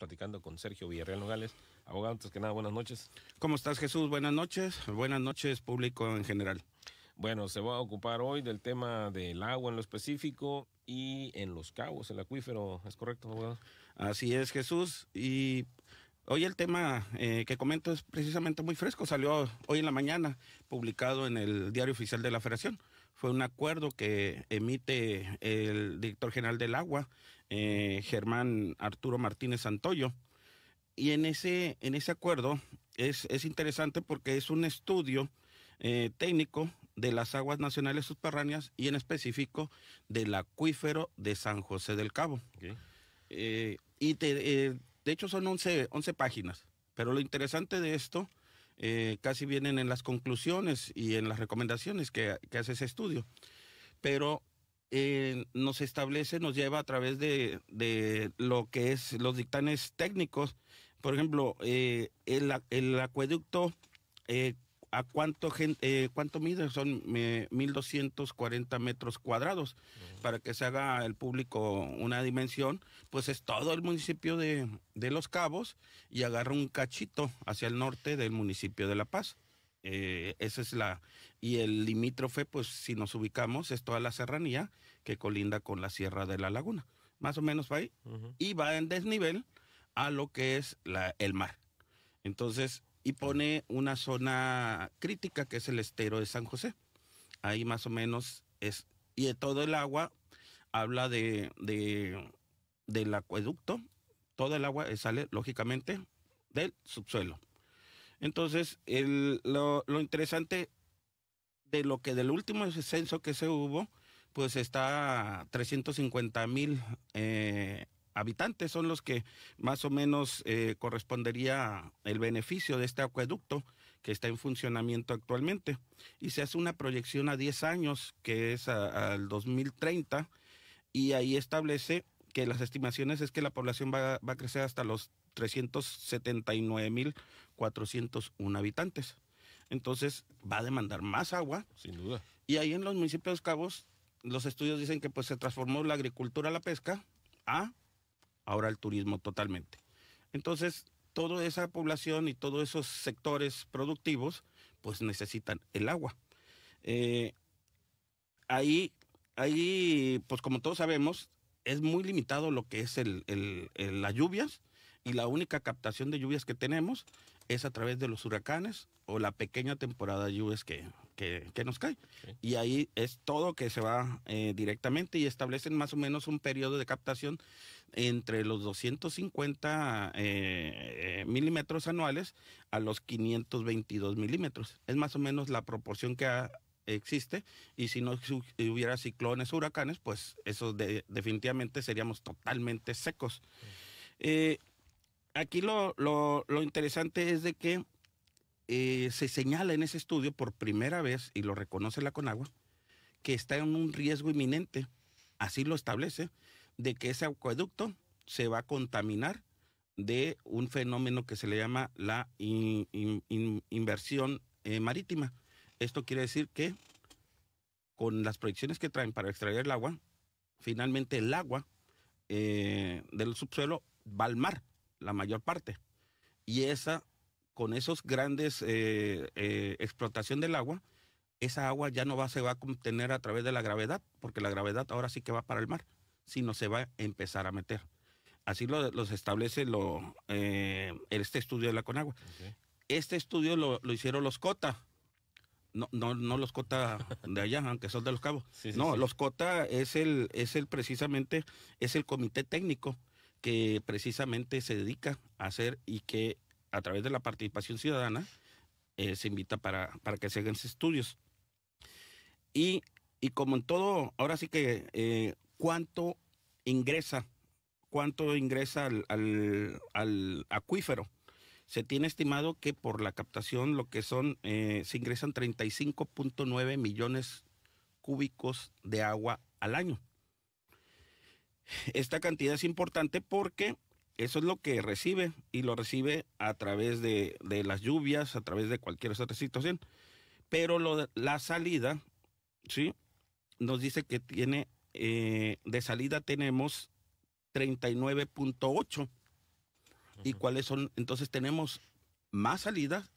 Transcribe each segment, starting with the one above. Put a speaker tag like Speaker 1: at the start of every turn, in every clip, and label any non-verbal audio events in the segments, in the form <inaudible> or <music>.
Speaker 1: platicando con Sergio Villarreal Nogales. Abogado, antes que nada, buenas noches. ¿Cómo estás, Jesús? Buenas noches. Buenas noches, público en general. Bueno, se va a ocupar hoy del tema del agua en lo específico y en los cabos, el acuífero, ¿es correcto, abogado? Así es, Jesús. Y hoy el tema eh, que comento es precisamente muy fresco, salió hoy en la mañana, publicado en el Diario Oficial de la Federación fue un acuerdo que emite el director general del agua, eh, Germán Arturo Martínez Santoyo. Y en ese, en ese acuerdo es, es interesante porque es un estudio eh, técnico de las aguas nacionales subterráneas y en específico del acuífero de San José del Cabo. Eh, y de hecho son 11, 11 páginas, pero lo interesante de esto eh, casi vienen en las conclusiones y en las recomendaciones que, hace ese estudio. Pero eh, nos establece, nos lleva a través de, lo que es los dictámenes técnicos. Por ejemplo, eh, el, acueducto ¿A cuánto, gente, eh, cuánto mide? Son 1.240 metros cuadrados. Para que se haga el público una dimensión, pues es todo el municipio de, Los Cabos y agarra un cachito hacia el norte del municipio de La Paz. Eh, esa es la. Y el limítrofe, pues si nos ubicamos, es toda la serranía que colinda con la Sierra de la Laguna. Más o menos va ahí. Y va en desnivel a lo que es la, el mar. Entonces, y pone una zona crítica que es el estero de San José. Ahí más o menos es, y de todo el agua habla de, del acueducto, todo el agua sale lógicamente del subsuelo. Entonces, lo, interesante de lo que del último censo que se hubo, pues está 350 mil eh, habitantes son los que más o menos eh, correspondería el beneficio de este acueducto que está en funcionamiento actualmente. Y se hace una proyección a 10 años, que es al 2030, y ahí establece que las estimaciones es que la población va, a crecer hasta los 379.401 habitantes. Entonces va a demandar más agua. Sin duda. Y ahí en los municipios cabos, los estudios dicen que pues se transformó la agricultura la pesca a ahora el turismo totalmente. Entonces, toda esa población y todos esos sectores productivos, pues necesitan el agua. Eh, ahí, ahí, pues como todos sabemos, es muy limitado lo que es el, las lluvias y la única captación de lluvias que tenemos es a través de los huracanes o la pequeña temporada de lluvias que, que, nos cae. Y ahí es todo que se va eh, directamente y establecen más o menos un periodo de captación entre los 250 eh, milímetros anuales a los 522 milímetros. Es más o menos la proporción que existe y si no hubiera ciclones, huracanes, pues eso definitivamente seríamos totalmente secos. Eh, aquí lo, lo, interesante es de que eh, se señala en ese estudio por primera vez, y lo reconoce la Conagua, que está en un riesgo inminente, así lo establece, de que ese acueducto se va a contaminar de un fenómeno que se le llama la inversión eh, marítima. Esto quiere decir que con las proyecciones que traen para extraer el agua, finalmente el agua eh, del subsuelo va al mar, la mayor parte. Y esa con esos grandes explotaciones eh, eh, explotación del agua, esa agua ya no va, se va a contener a través de la gravedad, porque la gravedad ahora sí que va para el mar, sino se va a empezar a meter. Así lo los establece lo, eh, este estudio de la Conagua. Este estudio lo, hicieron los COTA. No, los COTA de allá, <laughs> aunque son de los cabos. no, los COTA es el, es el precisamente, es el comité técnico que precisamente se dedica a hacer y que a través de la participación ciudadana, eh, se invita para, que se hagan estudios. Y, como en todo, ahora sí que eh, cuánto ingresa, cuánto ingresa al, acuífero. Se tiene estimado que por la captación lo que son, eh, se ingresan 35.9 millones cúbicos de agua al año. Esta cantidad es importante porque eso es lo que recibe y lo recibe a través de, las lluvias, a través de cualquier otra situación. Pero la salida, ¿sí? Nos dice que tiene, eh, de salida tenemos 39.8. ¿Y cuáles son? Entonces tenemos más salidas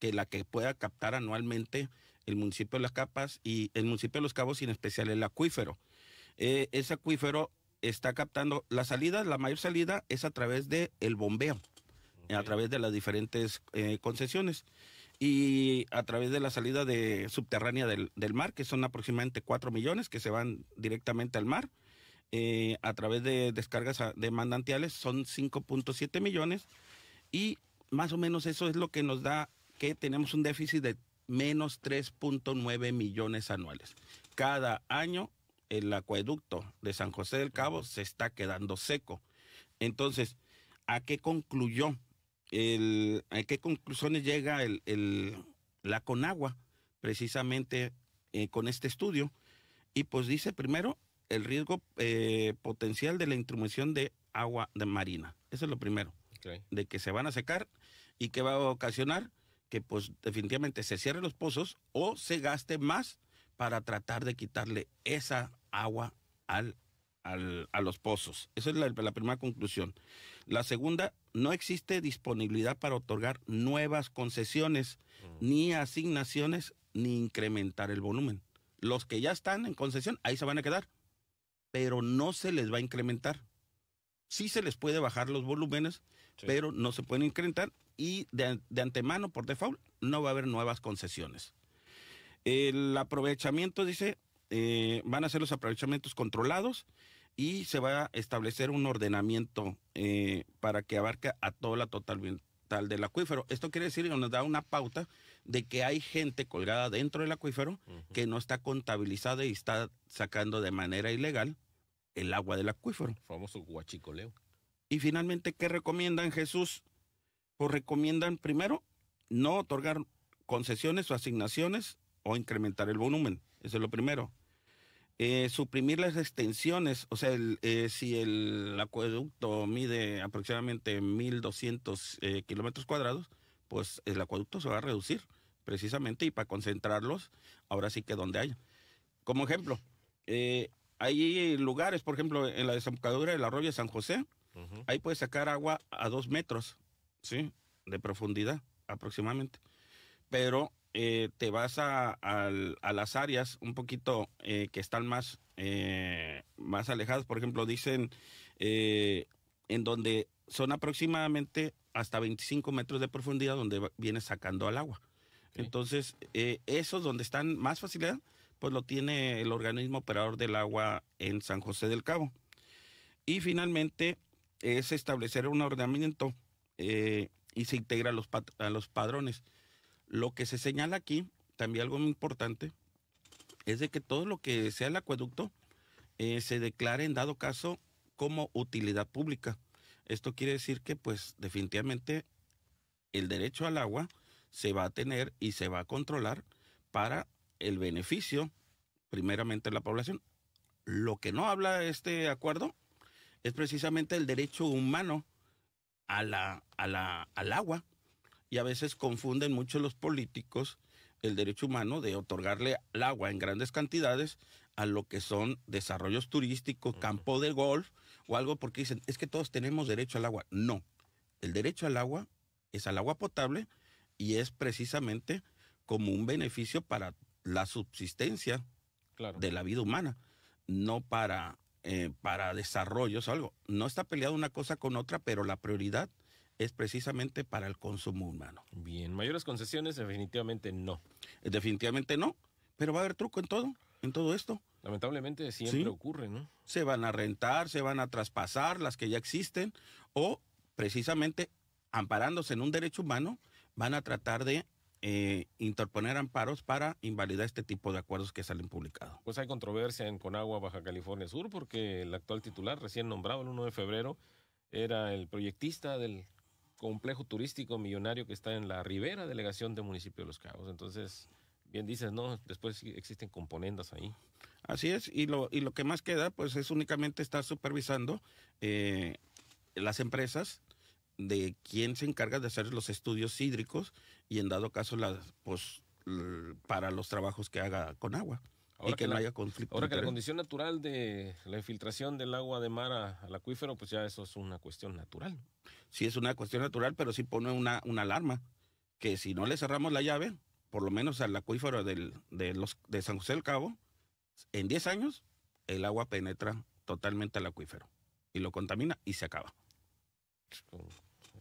Speaker 1: que la que pueda captar anualmente el municipio de Las Capas y el municipio de Los Cabos y en especial el acuífero. Eh, ese acuífero está captando la salida... la mayor salida es a través del el bombeo, eh, a través de las diferentes eh, concesiones y a través de la salida de subterránea del, mar, que son aproximadamente 4 millones que se van directamente al mar. Eh, a través de descargas de mandantiales son 5.7 millones y más o menos eso es lo que nos da que tenemos un déficit de menos 3.9 millones anuales. Cada año el acueducto de San José del Cabo se está quedando seco. Entonces, ¿a qué concluyó? ¿A qué conclusiones llega el, el, la Conagua precisamente eh, con este estudio? Y pues dice primero el riesgo eh, potencial de la intromisión de agua de marina. Eso es lo primero. De que se van a secar y que va a ocasionar que pues definitivamente se cierren los pozos o se gaste más para tratar de quitarle esa agua al, a los pozos. Esa es la, primera conclusión. La segunda, no existe disponibilidad para otorgar nuevas concesiones, mm. ni asignaciones, ni incrementar el volumen. Los que ya están en concesión, ahí se van a quedar, pero no se les va a incrementar. Sí se les puede bajar los volúmenes, pero no se pueden incrementar y de, de, antemano, por default, no va a haber nuevas concesiones. El aprovechamiento, dice, eh, van a ser los aprovechamientos controlados y se va a establecer un ordenamiento eh, para que abarque a toda la totalidad del acuífero. Esto quiere decir que nos da una pauta de que hay gente colgada dentro del acuífero que no está contabilizada y está sacando de manera ilegal el agua del acuífero. Famoso guachicoleo. Y finalmente, ¿qué recomiendan Jesús? Pues recomiendan primero no otorgar concesiones o asignaciones o incrementar el volumen. Eso es lo primero. Eh, suprimir las extensiones, o sea, eh, si el acueducto mide aproximadamente 1.200 eh, kilómetros cuadrados, pues el acueducto se va a reducir precisamente y para concentrarlos, ahora sí que donde haya. Como ejemplo, hay lugares, por ejemplo, en la desembocadura del arroyo de San José, ahí puedes sacar agua a dos metros, ¿sí? De profundidad aproximadamente. Pero eh, te vas a, las áreas un poquito eh, que están más, eh, más alejadas, por ejemplo, dicen en donde son aproximadamente hasta 25 metros de profundidad donde viene sacando al agua. Entonces, esos donde están más facilidad, pues lo tiene el organismo operador del agua en San José del Cabo. Y finalmente es establecer un ordenamiento y se integra a los, a los padrones. Lo que se señala aquí, también algo muy importante, es de que todo lo que sea el acueducto eh, se declare en dado caso como utilidad pública. Esto quiere decir que pues definitivamente el derecho al agua se va a tener y se va a controlar para el beneficio primeramente de la población. Lo que no habla este acuerdo es precisamente el derecho humano a la, al agua, y a veces confunden mucho los políticos el derecho humano de otorgarle el agua en grandes cantidades a lo que son desarrollos turísticos, campo de golf o algo porque dicen, es que todos tenemos derecho al agua. No, el derecho al agua es al agua potable y es precisamente como un beneficio para la subsistencia de la vida humana, no para, eh, para desarrollos o algo. No está peleado una cosa con otra, pero la prioridad es precisamente para el consumo humano. Bien, mayores concesiones definitivamente no. Eh, definitivamente no, pero va a haber truco en todo, en todo esto. Lamentablemente siempre ocurre, ¿no? Se van a rentar, se van a traspasar las que ya existen o precisamente amparándose en un derecho humano, van a tratar de eh, interponer amparos para invalidar este tipo de acuerdos que salen publicados. Pues hay controversia en Conagua, Baja California Sur, porque el actual titular, recién nombrado el 1 de febrero, era el proyectista del complejo turístico millonario que está en la ribera delegación del municipio de Los Cabos. Entonces, bien dices, ¿no? Después existen componendas ahí. Así es, y lo, y lo que más queda, pues es únicamente estar supervisando eh, las empresas de quién se encarga de hacer los estudios hídricos y en dado caso las, pues, para los trabajos que haga con agua. Ahora que, la, haya conflicto. Ahora que la condición natural de la infiltración del agua de mar al acuífero, pues ya eso es una cuestión natural. Sí, es una cuestión natural, pero sí pone una, una alarma, que si no le cerramos la llave, por lo menos al acuífero de, los, de San José del Cabo, en 10 años el agua penetra totalmente al acuífero y lo contamina y se acaba.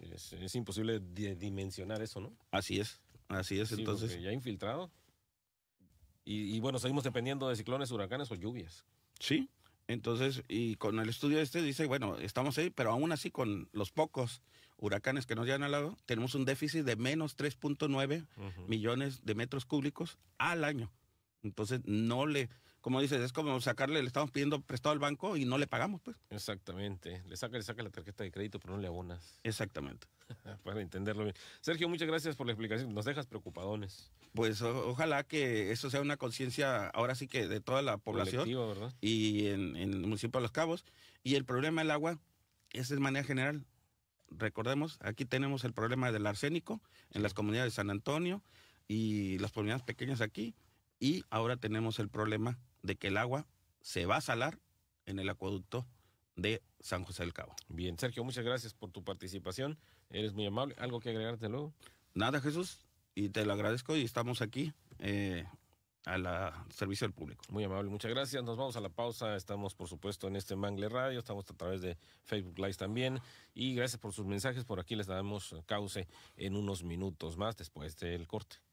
Speaker 1: Es, imposible dimensionar eso, ¿no? Así es, así es. entonces ya infiltrado. Y, bueno, seguimos dependiendo de ciclones, huracanes o lluvias. Sí, entonces, y con el estudio este dice, bueno, estamos ahí, pero aún así con los pocos huracanes que nos llegan al lado, tenemos un déficit de menos 3.9 millones de metros cúbicos al año. Entonces, no le, como dices, es como sacarle, le estamos pidiendo prestado al banco y no le pagamos, pues. Exactamente. Le saca, le saca la tarjeta de crédito, pero no le abonas. Exactamente. <laughs> Para entenderlo bien. Sergio, muchas gracias por la explicación. Nos dejas preocupadones. Pues ojalá que eso sea una conciencia ahora sí que de toda la población. Y en, el municipio de Los Cabos. Y el problema del agua es de manera general. Recordemos, aquí tenemos el problema del arsénico en las comunidades de San Antonio y las comunidades pequeñas aquí. Y ahora tenemos el problema de que el agua se va a salar en el acueducto de San José del Cabo. Bien, Sergio, muchas gracias por tu participación. Eres muy amable. ¿Algo que agregarte luego? Nada, Jesús, y te lo agradezco y estamos aquí eh, a al servicio del público. Muy amable, muchas gracias. Nos vamos a la pausa. Estamos, por supuesto, en este Mangle Radio. Estamos a través de Facebook Live también. Y gracias por sus mensajes. Por aquí les damos cauce en unos minutos más después del corte.